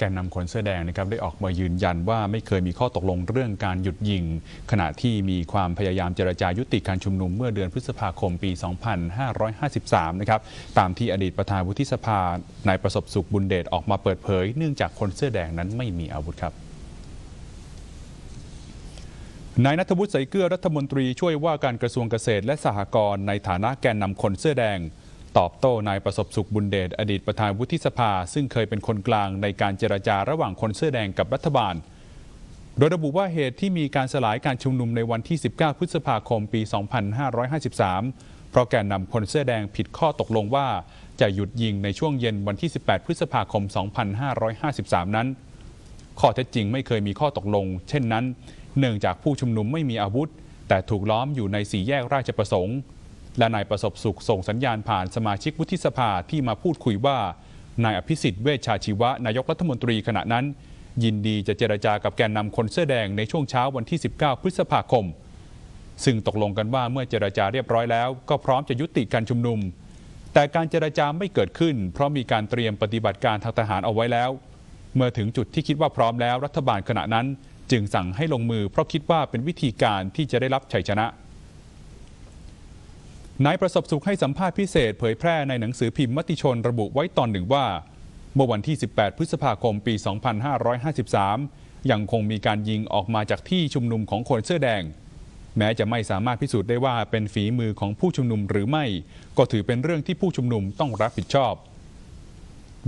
แกนนาคนเสื้อแดงนะครับได้ออกมายืนยันว่าไม่เคยมีข้อตกลงเรื่องการหยุดยิง ขณะที่มีความพยายามเจรจายุติการชุมนุมเมื่อเดือนพฤษภาคมปี 2553นะครับตามที่อดีตประธานวุฒิสภานายประสบสุขบุญเดชออกมาเปิดเผยเนื่องจากคนเสื้อแดงนั้นไม่มีอาวุธครับนายนัทวุฒิใสเกลือรัฐมนตรีช่วยว่าการกระทรวงเกษตรและสหกรณ์ในฐานะแกนนำคนเสื้อแดงตอบโต้นายประสบสุขบุญเดชอดีตประธานวุฒิสภา ซึ่งเคยเป็นคนกลางในการเจรจาระหว่างคนเสื้อแดงกับรัฐบาล โดยระบุว่าเหตุที่มีการสลายการชุมนุมในวันที่ 19 พฤษภาคมปี 2553 เพราะแกนนำคนเสื้อแดงผิดข้อตกลงว่า จะหยุดยิงในช่วงเย็นวันที่ 18 พฤษภาคม 2553 นั้น ข้อเท็จจริงไม่เคยมีข้อตกลง เช่นนั้นเนื่องจากผู้ชุมนุมไม่มีอาวุธ แต่ถูกล้อมอยู่ในสี่แยกราชประสงค์และนายประสบสุขส่งสัญญาณผ่านสมาชิกวุฒิสภาที่มาพูดคุยว่านายอภิสิทธิ์เวชชาชีวะนายกรัฐมนตรีขณะนั้น ยินดีจะเจรจากับแกนนำคนเสื้อแดงในช่วงเช้าวันที่ 19 พฤษภาคม ซึ่งตกลงกันว่าเมื่อเจรจาเรียบร้อยแล้วก็พร้อมจะยุติการชุมนุม แต่การเจรจาไม่เกิดขึ้น เพราะมีการเตรียมปฏิบัติการทางทหารเอาไว้แล้ว เมื่อถึงจุดที่คิดว่าพร้อมแล้วรัฐบาลขณะนั้น จึงสั่งให้ลงมือ เพราะคิดว่าเป็นวิธีการที่จะได้รับชัยชนะนายประสบสุขให้สัมภาษณ์พิเศษเผยแพร่ในหนังสือพิมพ์มติชนระบุไว้ตอนหนึ่งว่าเมื่อวันที่ 18 พฤษภาคมปี 2553 ยังคงมีการยิงออกมาจากที่ชุมนุมของคนเสื้อแดง แม้จะไม่สามารถพิสูจน์ได้ว่าเป็นฝีมือของผู้ชุมนุมหรือไม่ก็ถือเป็นเรื่องที่ผู้ชุมนุมต้องรับผิดชอบ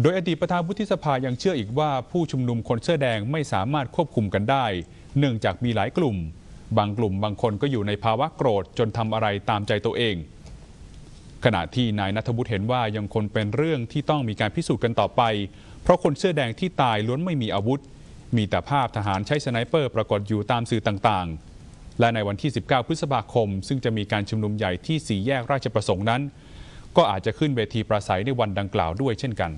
โดยอดีตประธานวุฒิสภายังเชื่ออีกว่าผู้ชุมนุมคนเสื้อแดงไม่สามารถควบคุมกันได้ เนื่องจากมีหลายกลุ่ม บางกลุ่มบางคนก็อยู่ในภาวะโกรธจนทำอะไรตามใจตัวเองขณะที่นายนัทบุตรเห็นว่ายังคงเป็นเรื่องที่ต้องมีการพิสูจน์กันต่อไป เพราะคนเสื้อแดงที่ตายล้วนไม่มีอาวุธ มีแต่ภาพทหารใช้สไนเปอร์ปรากฏอยู่ตามสื่อต่างๆ และในวันที่ 19 พฤษภาคม ซึ่งจะมีการชุมนุมใหญ่ที่สีแยกราชประสงค์นั้น ก็อาจจะขึ้นเวทีประสัยในวันดังกล่าวด้วยเช่นกัน